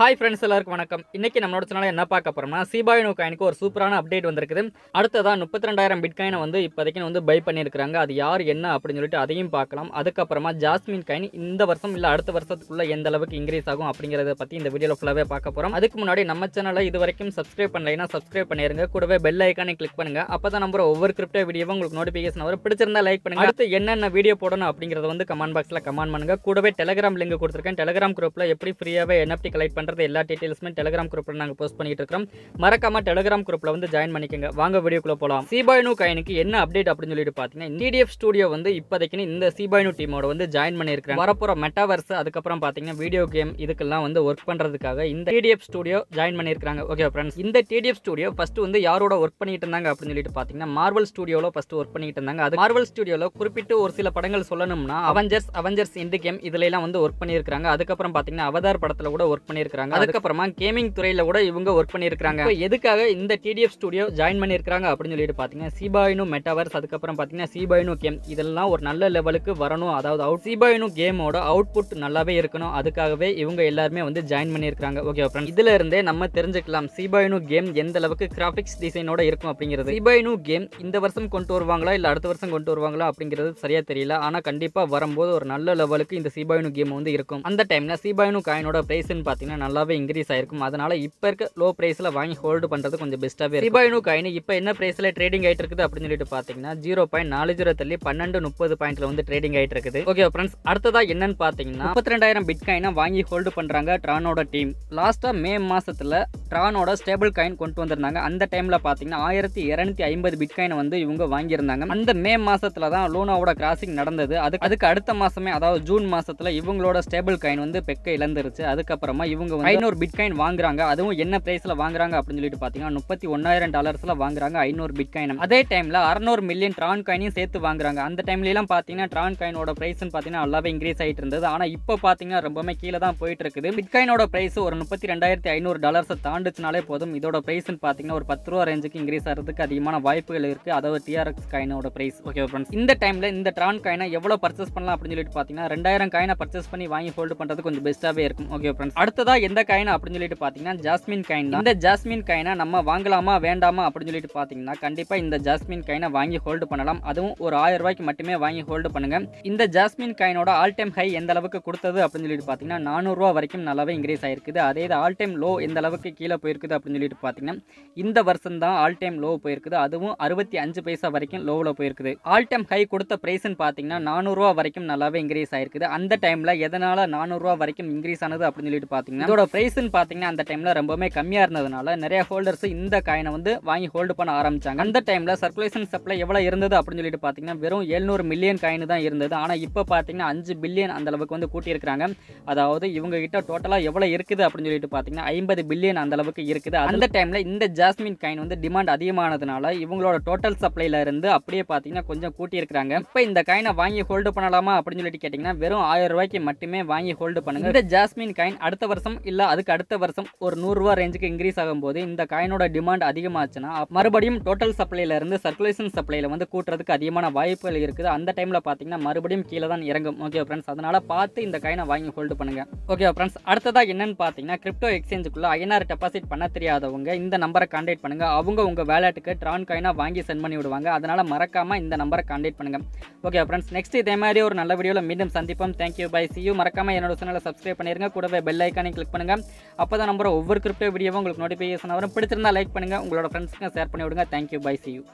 hi friends எல்லாருக்கும் வணக்கம் இன்னைக்கு நம்மளோட சேனல் என்ன பார்க்க போகிறோம்னா சிபாயினோ காயினுக்கு ஒரு சூப்பரான அப்டேட் வந்திருக்குது அடுத்ததான் முப்பத்தி ரெண்டாயிரம் பிட்காயினை வந்து இப்போதைக்கு வந்து பை பண்ணியிருக்கிறாங்க அது யார் என்ன அப்படின்னு சொல்லிட்டு அதையும் பார்க்கலாம் அதுக்கப்புறமா ஜாஸ்மின் காயின் இந்த வருஷம் இல்லை அடுத்த வருஷத்துக்குள்ள எந்த அளவுக்கு இன்க்ரீஸ் ஆகும் அப்படிங்கிறத பற்றி இந்த வீடியோவில் ஃபுல்லாகவே பார்க்க போகிறோம் அதுக்கு முன்னாடி நம்ம சேனலை இது வரைக்கும் சப்ஸ்கிரைப் பண்ணலைன்னா சப்ஸ்கிரைப் பண்ணிடுங்க கூடவே பெல் ஐக்கானை கிளிக் பண்ணுங்கள் அப்போ தான் நம்ம ஒவ்வொரு கிரிப்டோ வீடியோவும் உங்களுக்கு நோட்டிஃபிகேஷன் வரும் பிடிச்சிருந்தா லைக் பண்ணுங்கள் அடுத்து என்னென்ன வீடியோ போடணும் அப்படிங்கிறத வந்து கமெண்ட் பாக்ஸில் கமெண்ட் பண்ணுங்க கூடவே டெலகிராம் லிங்க் கொடுத்துருக்கேன் டெலகிராம் குரூப்பில் எப்படி ஃப்ரீயாகவே என்எஃப்டி கலெக்ட் பண்ணுறது பண்ணுறது எல்லா டீட்டெயில்ஸுமே டெலிகிராம் குரூப்பில் நாங்கள் போஸ்ட் பண்ணிட்டு இருக்கிறோம் மறக்காம டெலிகிராம் குரூப்பில் வந்து ஜாயின் பண்ணிக்கோங்க வாங்க வீடியோக்குள்ளே போகலாம் சிபாய்னு கைனுக்கு என்ன அப்டேட் அப்படின்னு சொல்லிட்டு பார்த்தீங்கன்னா டிடிஎஃப் ஸ்டூடியோ வந்து இப்போதைக்கு இந்த சிபாய்னு டீமோட வந்து ஜாயின் பண்ணியிருக்கிறேன் வரப்போற மெட்டாவர்ஸ் அதுக்கப்புறம் பார்த்தீங்கன்னா வீடியோ கேம் இதுக்கெல்லாம் வந்து ஒர்க் பண்ணுறதுக்காக இந்த டிடிஎஃப் ஸ்டூடியோ ஜாயின் பண்ணியிருக்காங்க ஓகே ஃப்ரெண்ட்ஸ் இந்த டிடிஎஃப் ஸ்டூடியோ ஃபஸ்ட்டு வந்து யாரோட ஒர்க் பண்ணிட்டு இருந்தாங்க அப்படின்னு சொல்லிட்டு பார்த்தீங்கன்னா மார்வல் ஸ்டூடியோவில் ஃபஸ்ட்டு ஒர்க் பண்ணிட்டு இருந்தாங்க அது மார்வல் ஸ்டூடியோவில் குறிப்பிட்டு ஒரு சில படங்கள் சொல்லணும்னா அவஞ்சர்ஸ் அவெஞ்சர்ஸ் இந்த கேம் இதுல வந்து ஒர்க் பண்ணியிருக்காங்க அதுக்கப்புறம் பார்த்தீங்கன்னா அவதார் படத்தில் கூட ஒர்க் பண்ணியிருக்காங்க பண்ணியிருக்காங்க அதுக்கப்புறமா கேமிங் துறையில் கூட இவங்க ஒர்க் பண்ணியிருக்காங்க எதுக்காக இந்த டிடிஎஃப் ஸ்டுடியோ ஜாயின் பண்ணியிருக்காங்க அப்படின்னு சொல்லிட்டு பார்த்தீங்கன்னா சிபாயினு மெட்டாவர்ஸ் அதுக்கப்புறம் பார்த்தீங்கன்னா சிபாயினு கேம் இதெல்லாம் ஒரு நல்ல லெவலுக்கு வரணும் அதாவது அவுட் சிபாயினு கேமோட அவுட்புட் நல்லாவே இருக்கணும் அதுக்காகவே இவங்க எல்லாருமே வந்து ஜாயின் பண்ணியிருக்காங்க ஓகே அப்புறம் இதுல இருந்தே நம்ம தெரிஞ்சுக்கலாம் சிபாயினு கேம் எந்த அளவுக்கு கிராஃபிக்ஸ் டிசைனோட இருக்கும் அப்படிங்கிறது சிபாயினு கேம் இந்த வருஷம் கொண்டு வருவாங்களா இல்லை அடுத்த வருஷம் கொண்டு வருவாங்களா அப்படிங்கிறது சரியா தெரியல ஆனால் கண்டிப்பாக வரும்போது ஒரு நல்ல லெவலுக்கு இந்த சிபாயினு கேம் வந்து இருக்கும் அந்த டைமில் சிபாயினு காயினோட ப்ரைஸ்ன்னு பார்த்தீங்கன்னா நல்லாவே இன்க்ரீஸ் ஆயிருக்கும் அதனால் இப்போ இருக்க லோ ப்ரைஸில் வாங்கி ஹோல்டு பண்ணுறது கொஞ்சம் பெஸ்ட்டாகவே சிபாயினு காயின் இப்போ என்ன ப்ரைஸில் ட்ரேடிங் ஆகிட்டு இருக்குது அப்படின்னு சொல்லிட்டு பார்த்தீங்கன்னா ஜீரோ பாயிண்ட் நாலு ஜீரோ தள்ளி பன்னெண்டு முப்பது பாயிண்ட்டில் வந்து ட்ரேடிங் ஆகிட்டு இருக்குது ஓகே ஃப்ரெண்ட்ஸ் அடுத்ததாக என்னன்னு பார்த்தீங்கன்னா முப்பத்தி ரெண்டாயிரம் பிட் காயினை வாங்கி ஹோல்டு பண்ணுறாங்க ட்ரானோட டீம் லாஸ்ட்டாக மே மாதத்தில் ட்ரானோட ஸ்டேபிள் காயின் கொண்டு வந்திருந்தாங்க அந்த டைமில் பார்த்தீங்கன்னா ஆயிரத்தி இரநூத்தி ஐம்பது பிட் காயினை வந்து இவங்க வாங்கியிருந்தாங்க அந்த மே மாதத்தில் தான் லூனாவோட கிராசிங் நடந்தது அதுக்கு அதுக்கு அடுத்த மாதமே அதாவது ஜூன் மாதத்தில் இவங்களோட ஸ்டேபிள் காயின் வந்து பெக்க இழந்துருச்சு அதுக்கப்புறமா இவங்க அவங்க வந்து ஐநூறு பிட்காயின் வாங்குறாங்க அதுவும் என்ன பிரைஸ்ல வாங்குறாங்க அப்படின்னு சொல்லிட்டு பார்த்தீங்கன்னா முப்பத்தி ஒன்னாயிரம் டாலர்ஸில் வாங்குறாங்க ஐநூறு பிட்காயின் அதே டைமில் அறநூறு மில்லியன் ட்ரான் காயினையும் சேர்த்து வாங்குறாங்க அந்த டைம்லலாம் பாத்தீங்கன்னா ட்ரான் காயினோட ப்ரைஸ்னு பார்த்தீங்கன்னா நல்லாவே இன்க்ரீஸ் ஆகிட்டு இருந்தது ஆனால் இப்போ பார்த்தீங்கன்னா ரொம்பவே கீழே தான் போயிட்டு இருக்குது பிட்காயினோட ப்ரைஸ் ஒரு முப்பத்தி ரெண்டாயிரத்தி ஐநூறு டாலர்ஸை தாண்டுச்சுனாலே போதும் இதோட பிரைஸ் பார்த்தீங்கன்னா ஒரு பத்து ரூபா ரேஞ்சுக்கு இன்க்ரீஸ் ஆகிறதுக்கு அதிகமான வாய்ப்புகள் இருக்குது அதாவது டிஆர்எக்ஸ் காயினோட ப்ரைஸ் ஓகே ஃப்ரெண்ட்ஸ் இந்த டைமில் இந்த ட்ரான் காயினை எவ்வளோ பர்ச்சேஸ் பண்ணலாம் அப்படின்னு சொல்லிட்டு பார்த்தீங்கன்னா ரெண்டாயிரம் காயினை பர்ச்சேஸ் பண்ணி வாங்கி ஹோல்டு பண்ணுறது கொஞ்சம் பெஸ்ட்டாகவே இருக்கும் ஓகே ஃப்ரெண்ட்ஸ் அடுத்ததாக எந்த காயின் அப்படின்னு சொல்லிட்டு பார்த்தீங்கன்னா ஜாஸ்மின் காயின் இந்த ஜாஸ்மின் காயினை நம்ம வாங்கலாமா வேண்டாமா அப்படின்னு சொல்லிட்டு பார்த்தீங்கன்னா கண்டிப்பாக இந்த ஜாஸ்மின் காயினை வாங்கி ஹோல்டு பண்ணலாம் அதுவும் ஒரு ஆயிரம் ரூபாய்க்கு மட்டுமே வாங்கி ஹோல்டு பண்ணுங்க இந்த ஜாஸ்மின் காயினோட ஆல் டைம் ஹை எந்த அளவுக்கு கொடுத்தது அப்படின்னு சொல்லிட்டு பார்த்தீங்கன்னா நானூறுரூவா வரைக்கும் நல்லாவே இன்க்ரீஸ் ஆயிருக்குது அதே இது ஆல் டைம் லோ எந்த அளவுக்கு கீழே போயிருக்குது அப்படின்னு சொல்லிட்டு பார்த்தீங்கன்னா இந்த வருஷம் தான் ஆல் டைம் லோ போயிருக்குது அதுவும் அறுபத்தி அஞ்சு பைசா வரைக்கும் லோவில் போயிருக்குது ஆல் டைம் ஹை கொடுத்த ப்ரைஸ்ன்னு பார்த்தீங்கன்னா நானூறுரூவா வரைக்கும் நல்லாவே இன்க்ரீஸ் ஆயிருக்குது அந்த டைமில் எதனால் நானூறுரூவா வரைக்கும் இன்க்ரீஸ் ஆனது அப்படின்னு சொல்லிட்டு பார்த்தீங்கன்னா இதோட ப்ரைஸ்ன்னு பார்த்தீங்கன்னா அந்த டைமில் ரொம்பவுமே கம்மியாக இருந்ததுனால நிறைய ஹோல்டர்ஸ் இந்த காயினை வந்து வாங்கி ஹோல்டு பண்ண ஆரம்பித்தாங்க அந்த டைமில் சர்க்குலேஷன் சப்ளை எவ்வளோ இருந்தது அப்படின்னு சொல்லிட்டு பார்த்தீங்கன்னா வெறும் எழுநூறு மில்லியன் காயின் தான் இருந்தது ஆனால் இப்போ பார்த்தீங்கன்னா அஞ்சு பில்லியன் அந்த அளவுக்கு வந்து கூட்டியிருக்கிறாங்க அதாவது இவங்க கிட்ட டோட்டலாக எவ்வளோ இருக்குது அப்படின்னு சொல்லிட்டு பார்த்தீங்கன்னா ஐம்பது பில்லியன் அந்த அளவுக்கு இருக்குது அந்த டைமில் இந்த ஜாஸ்மின் காயின் வந்து டிமாண்ட் அதிகமானதுனால இவங்களோட டோட்டல் சப்ளைல இருந்து அப்படியே பார்த்தீங்கன்னா கொஞ்சம் கூட்டியிருக்கிறாங்க இப்போ இந்த காயினை வாங்கி ஹோல்டு பண்ணலாமா அப்படின்னு சொல்லிட்டு கேட்டிங்கன்னா வெறும் ஆயிரம் ரூபாய்க்கு மட்டுமே வாங்கி ஹோல்டு பண்ணுங்க இந்த ஜாஸ்மின் காயின் அடுத்த வருஷம் இல்லை அதுக்கு அடுத்த வருஷம் ஒரு நூறுரூவா ரேஞ்சுக்கு இன்க்ரீஸ் ஆகும்போது இந்த காயினோட டிமாண்ட் அதிகமாச்சுன்னா மறுபடியும் டோட்டல் சப்ளைலேருந்து சர்க்குலேஷன் சப்ளையில் வந்து கூட்டுறதுக்கு அதிகமான வாய்ப்புகள் இருக்குது அந்த டைமில் பார்த்தீங்கன்னா மறுபடியும் கீழே தான் இறங்கும் ஓகே ஃப்ரெண்ட்ஸ் அதனால் பார்த்து இந்த காயினை வாங்கி ஹோல்டு பண்ணுங்கள் ஓகே ஃப்ரெண்ட்ஸ் அடுத்ததாக என்னென்னு பார்த்தீங்கன்னா கிரிப்டோ எக்ஸ்சேஞ்சுக்குள்ளே ஐநாறு டெபாசிட் பண்ண தெரியாதவங்க இந்த நம்பரை கான்டாக்ட் பண்ணுங்கள் அவங்க உங்கள் வேலட்டுக்கு ட்ரான் காயினாக வாங்கி சென்ட் பண்ணி விடுவாங்க அதனால் மறக்காமல் இந்த நம்பரை கான்டாக்ட் பண்ணுங்கள் ஓகே ஃப்ரெண்ட்ஸ் நெக்ஸ்ட் இதே மாதிரி ஒரு நல்ல வீடியோவில் மீண்டும் சந்திப்போம் தேங்க்யூ பை சி யூ மறக்காமல் என்னோட சேனலை சப்ஸ்கிரைப் பண்ணிடுங்க கூடவே பெல் ஐக்கானை கிளிக் சப்ஸ்கிரைப் பண்ணுங்கள் அப்போ தான் நம்பர் ஒவ்வொரு கிரிப்டோ வீடியோவும் உங்களுக்கு நோட்டிஃபிகேஷன் வரும் பிடிச்சிருந்தா லைக் பண்ணுங்கள் உங்களோட ஃப்ரெண்ட்ஸுக்கு ஷேர் பண்ணி விடுங்க தேங்க்யூ பை சி யூ